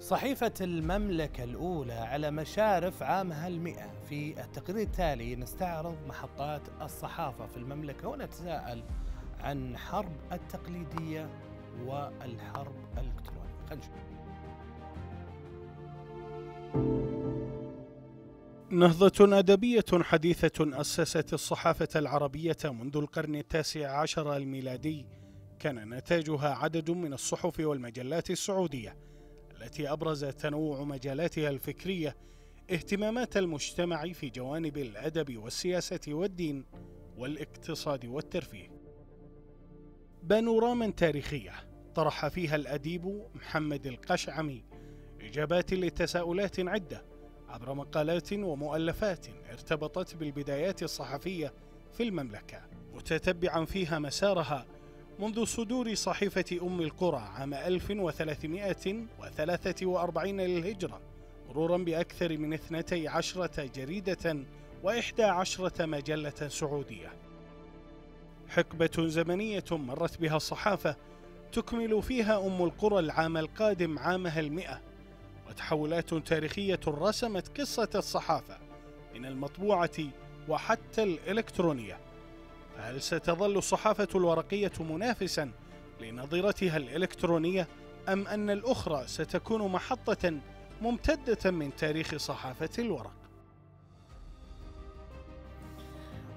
صحيفة المملكة الأولى على مشارف عامها المئة في التقرير التالي نستعرض محطات الصحافة في المملكة ونتساءل عن حرب التقليدية والحرب الإلكترونية خلينا نشوف نهضة أدبية حديثة أسست الصحافة العربية منذ القرن التاسع عشر الميلادي كان نتاجها عدد من الصحف والمجلات السعوديه التي ابرز تنوع مجالاتها الفكرية اهتمامات المجتمع في جوانب الأدب والسياسة والدين والاقتصاد والترفيه. بانوراما تاريخية طرح فيها الأديب محمد القشعمي إجابات لتساؤلات عدة عبر مقالات ومؤلفات ارتبطت بالبدايات الصحفية في المملكة، متتبعا فيها مسارها منذ صدور صحيفة أم القرى عام 1343 للهجرة مرورا بأكثر من 12 جريدة و و11 مجلة سعودية حقبة زمنية مرت بها الصحافة تكمل فيها أم القرى العام القادم عامها المئة وتحولات تاريخية رسمت قصة الصحافة من المطبوعة وحتى الإلكترونية هل ستظل الصحافة الورقية منافسا لنظيرتها الإلكترونية أم أن الأخرى ستكون محطة ممتدة من تاريخ صحافة الورق؟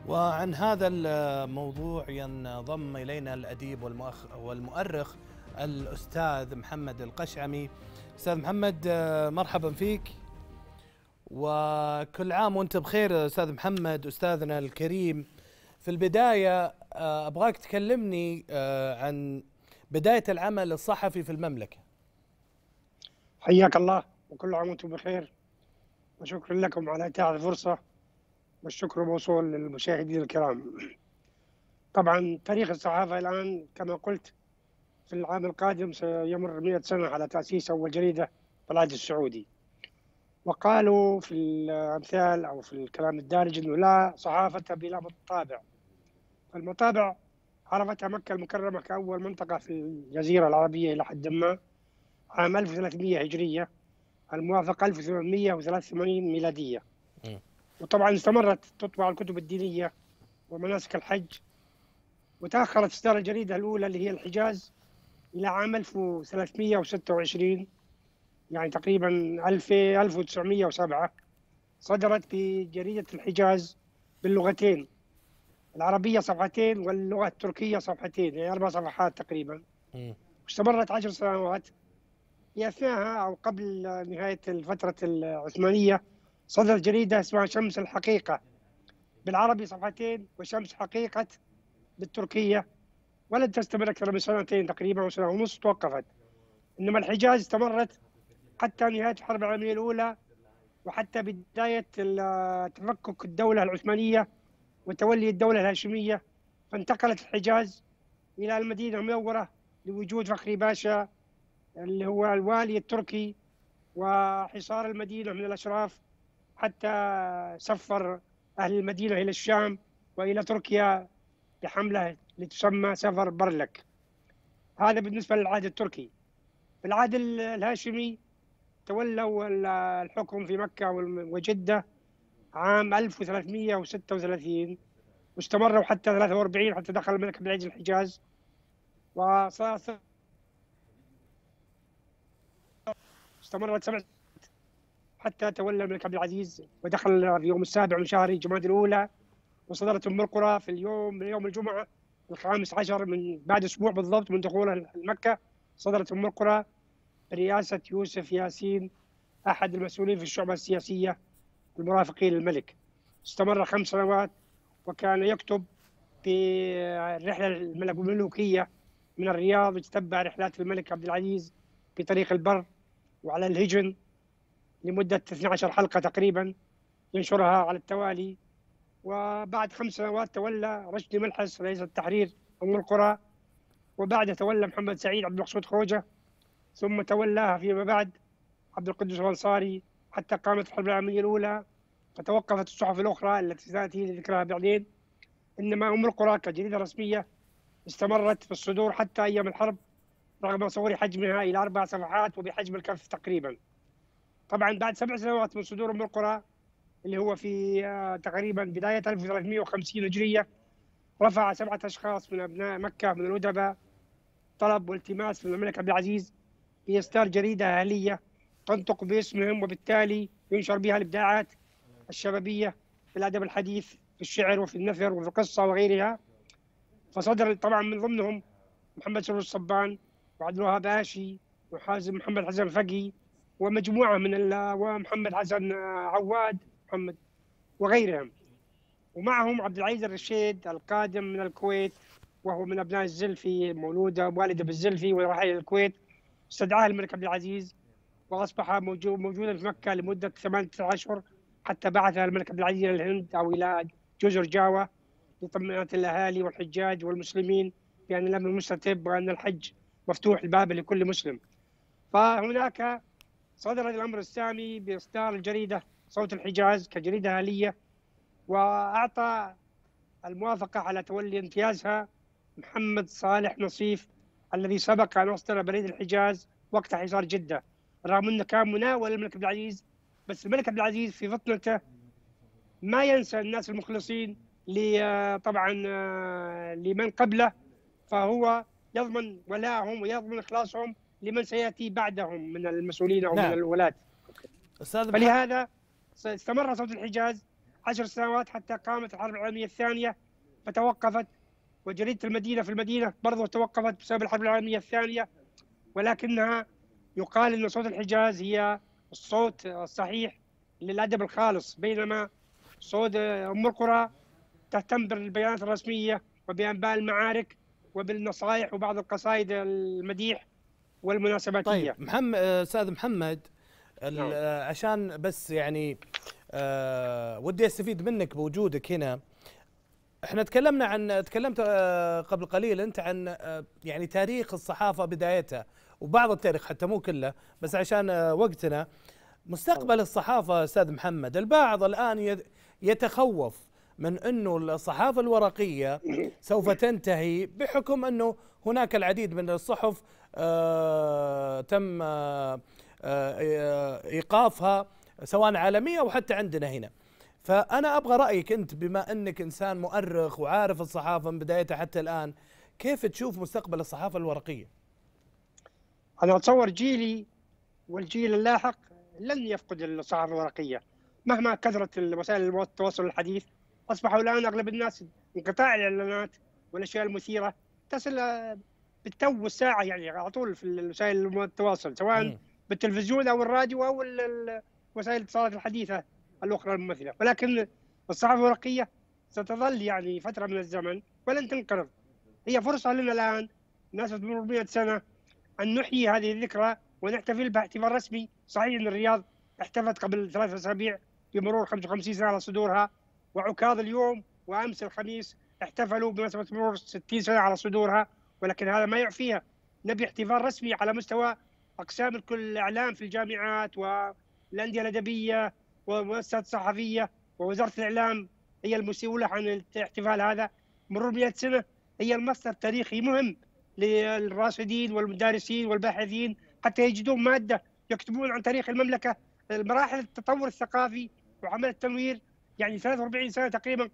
وعن هذا الموضوع ينضم إلينا الأديب والمؤرخ الأستاذ محمد القشعمي أستاذ محمد مرحبا فيك وكل عام وانت بخير أستاذ محمد أستاذنا الكريم في البداية آه، أبغاك تكلمني آه، عن بداية العمل الصحفي في المملكة حياك الله وكل عام وانتم بخير وشكرا لكم على إتاحة الفرصة والشكر موصول للمشاهدين الكرام طبعا تاريخ الصحافة الآن كما قلت في العام القادم سيمر 100 سنة على تأسيس أول جريدة بلاد السعودي وقالوا في الأمثال أو في الكلام الدارج أنه لا صحافة بلا مطابع المطابع عرفتها مكة المكرمة كأول منطقة في الجزيرة العربية إلى حد ما عام 1300 هجرية الموافق 1883 ميلادية وطبعا استمرت تطبع الكتب الدينية ومناسك الحج وتأخرت إصدار الجريدة الأولى اللي هي الحجاز إلى عام 1326 يعني تقريبا 1907 صدرت بجريدة الحجاز باللغتين العربيه صفحتين واللغه التركيه صفحتين يعني اربع صفحات تقريبا واستمرت عشر سنوات في اثناءها او قبل نهايه الفتره العثمانيه صدرت جريده اسمها شمس الحقيقه بالعربي صفحتين وشمس حقيقه بالتركيه ولن تستمر اكثر من سنتين تقريبا وسنه ونص توقفت انما الحجاز استمرت حتى نهايه الحرب العالميه الاولى وحتى بدايه تفكك الدوله العثمانيه وتولي الدولة الهاشمية فانتقلت الحجاز إلى المدينة المنورة لوجود فخري باشا اللي هو الوالي التركي وحصار المدينة من الأشراف حتى سفر أهل المدينة إلى الشام وإلى تركيا بحملة لتسمى سفر برلك هذا بالنسبة للعهد التركي في العهد الهاشمي تولوا الحكم في مكة وجدة عام 1336 واستمروا حتى 43 حتى دخل الملك عبد العزيز الحجاز وصار استمرت سبع حتى تولى الملك عبد العزيز ودخل في اليوم السابع من شهر جماد الاولى وصدرت ام القرى في اليوم من يوم الجمعه الخامس عشر من بعد اسبوع بالضبط من دخوله مكه صدرت ام القرى برئاسه يوسف ياسين احد المسؤولين في الشعبه السياسيه المرافقين للملك استمر خمس سنوات وكان يكتب في الرحلة الملوكية من الرياض يتتبع رحلات الملك عبد العزيز في طريق البر وعلى الهجن لمدة 12 حلقة تقريبا ينشرها على التوالي وبعد خمس سنوات تولى رشدي ملحس رئيس التحرير أم القرى وبعدها تولى محمد سعيد عبد المقصود خوجة ثم تولاها فيما بعد عبد القدوس الأنصاري حتى قامت الحرب العالمية الأولى فتوقفت الصحف الأخرى التي سأتي لذكرها بعدين إنما أم القرى كجريدة رسمية استمرت في الصدور حتى أيام الحرب رغم صغر حجمها إلى أربع صفحات وبحجم الكف تقريبا طبعا بعد سبع سنوات من صدور أم القرى اللي هو في آه، تقريبا بداية 1350 هجرية رفع سبعة أشخاص من أبناء مكة من الأدباء طلب والتماس من الملك عبد العزيز بإصدار جريدة أهلية تنطق باسمهم وبالتالي ينشر بها الابداعات الشبابيه في الادب الحديث في الشعر وفي النثر وفي القصه وغيرها فصدر طبعا من ضمنهم محمد سرور الصبان وعبد الوهاب آشي وحازم محمد حسن فقي ومجموعه من ومحمد حسن عواد محمد وغيرهم ومعهم عبد العزيز الرشيد القادم من الكويت وهو من ابناء الزلفي مولود والده بالزلفي وراح الى الكويت استدعاه الملك عبد العزيز واصبح موجودا في مكه لمده ثمانيه اشهر حتى بعثها الملك عبد العزيز الى الهند او الى جزر جاوة لطمأنة الاهالي والحجاج والمسلمين بان الامر مستتب وان الحج مفتوح الباب لكل مسلم. فهناك صدر الامر السامي باصدار الجريده صوت الحجاز كجريده اهليه واعطى الموافقه على تولي امتيازها محمد صالح نصيف الذي سبق ان اصدر بريد الحجاز وقت حصار جده رغم انه كان مناول الملك عبد العزيز بس الملك عبد العزيز في فطنته ما ينسى الناس المخلصين طبعا آه، لمن قبله فهو يضمن ولاهم ويضمن اخلاصهم لمن سياتي بعدهم من المسؤولين او نعم. من الولاة استاذ فلهذا استمر صوت الحجاز عشر سنوات حتى قامت الحرب العالميه الثانيه فتوقفت وجريده المدينه في المدينه برضه توقفت بسبب الحرب العالميه الثانيه ولكنها يقال أن صوت الحجاز هي الصوت الصحيح للأدب الخالص بينما صوت أم القرى تهتم بالبيانات الرسمية وبأنباء المعارك وبالنصائح وبعض القصائد المديح والمناسباتية طيب محمد أستاذ محمد نعم. عشان بس يعني أه ودي استفيد منك بوجودك هنا احنا تكلمنا عن تكلمت آه، قبل قليل انت عن آه، يعني تاريخ الصحافه بدايتها وبعض التاريخ حتى مو كله بس عشان آه، وقتنا مستقبل الصحافة أستاذ محمد البعض الآن يتخوف من أنه الصحافة الورقية سوف تنتهي بحكم أنه هناك العديد من الصحف آه، تم آه، إيقافها سواء عالمية أو حتى عندنا هنا فأنا أبغى رأيك أنت بما أنك إنسان مؤرخ وعارف الصحافة من بدايتها حتى الآن كيف تشوف مستقبل الصحافة الورقية؟ انا اتصور جيلي والجيل اللاحق لن يفقد الصحف الورقيه مهما كثرت وسائل التواصل الحديث اصبحوا الان اغلب الناس انقطاع الاعلانات والاشياء المثيره تصل بالتو والساعه يعني على طول في وسائل التواصل سواء م. بالتلفزيون او الراديو او وسائل الاتصالات الحديثه الاخرى الممثله ولكن الصحافه الورقيه ستظل يعني فتره من الزمن ولن تنقرض هي فرصه لنا الان ناس 100 سنه أن نحيي هذه الذكرى ونحتفل بها احتفال رسمي صحيح أن الرياض احتفت قبل ثلاثة أسابيع بمرور 55 سنة على صدورها وعكاظ اليوم وأمس الخميس احتفلوا بمناسبة مرور 60 سنة على صدورها ولكن هذا ما يعفيها نبي احتفال رسمي على مستوى أقسام كل الإعلام في الجامعات والأندية الأدبية والمؤسسات الصحفية ووزارة الإعلام هي المسؤولة عن الاحتفال هذا مرور 100 سنة هي المصدر التاريخي مهم للراصدين والمدارسين والباحثين حتى يجدون ماده يكتبون عن تاريخ المملكه المراحل التطور الثقافي وعمل التنوير يعني 43 سنه تقريبا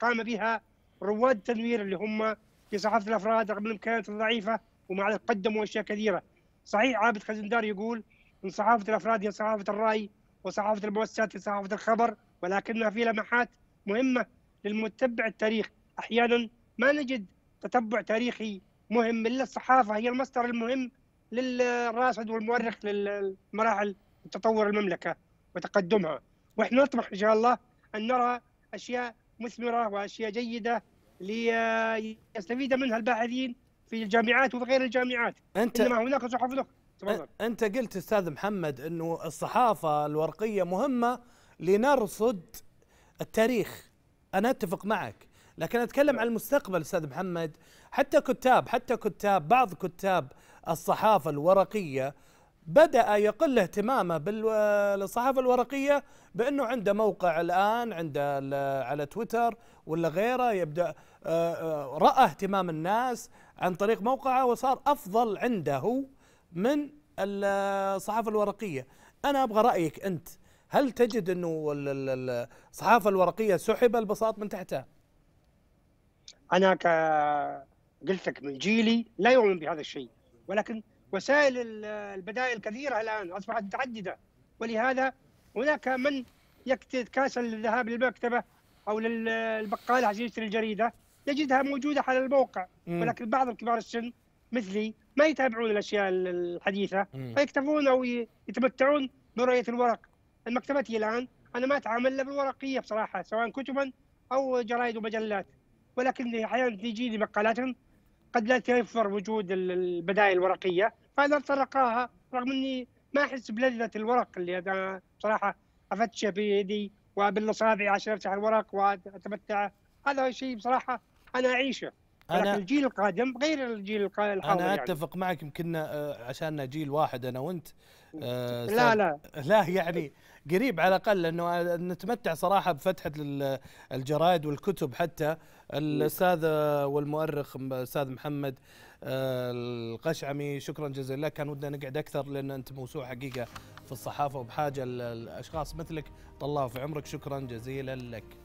قام بها رواد التنوير اللي هم في صحافه الافراد رغم الامكانيات الضعيفه ومع ذلك قدموا اشياء كثيره. صحيح عابد خزندار يقول ان صحافه الافراد هي صحافه الراي وصحافه المؤسسات هي صحافه الخبر ولكنها في لمحات مهمه للمتبع التاريخ، احيانا ما نجد تتبع تاريخي مهم للصحافه هي المصدر المهم للراصد والمؤرخ للمراحل تطور المملكه وتقدمها واحنا نطمح ان شاء الله ان نرى اشياء مثمره واشياء جيده ليستفيد منها الباحثين في الجامعات وفي غير الجامعات انت انما هناك صحف اخرى انت قلت استاذ محمد انه الصحافه الورقيه مهمه لنرصد التاريخ انا اتفق معك لكن اتكلم عن المستقبل استاذ محمد حتى كتاب حتى كتاب بعض كتاب الصحافه الورقيه بدا يقل اهتمامه بالصحافه الورقيه بانه عنده موقع الان عنده على تويتر ولا غيره يبدا آه، آه، راى اهتمام الناس عن طريق موقعه وصار افضل عنده من الصحافه الورقيه انا ابغى رايك انت هل تجد انه الصحافه الورقيه سحب البساط من تحتها انا ك قلت لك من جيلي لا يؤمن بهذا الشيء ولكن وسائل البدائل كثيره الان اصبحت متعدده ولهذا هناك من يتكاسل للذهاب للمكتبه او للبقاله عشان يشتري الجريده يجدها موجوده على الموقع مم. ولكن بعض الكبار السن مثلي ما يتابعون الاشياء الحديثه مم. فيكتفون او يتمتعون برؤيه الورق مكتبتي الان انا ما اتعامل الا بالورقيه بصراحه سواء كتبا او جرائد ومجلات ولكن احيانا تجي لي مقالات قد لا تيفر وجود البدائل الورقيه فانا اتلقاها رغم اني ما احس بلذه الورق اللي انا صراحه افتشه بيدي وبالاصابع عشان افتح الورق واتمتع هذا شيء بصراحه انا اعيشه أنا الجيل القادم غير الجيل الحاضر أنا يعني. أتفق يعني. معك يمكن آه، عشاننا جيل واحد أنا وأنت آه، لا لا لا يعني قريب على الاقل لانه آه، نتمتع صراحه بفتحه الجرائد والكتب حتى الاستاذ والمؤرخ الاستاذ محمد القشعمي شكرا جزيلا لك كان ودنا نقعد اكثر لان انت موسوع حقيقه في الصحافه وبحاجه الاشخاص مثلك طلعوا في عمرك شكرا جزيلا لك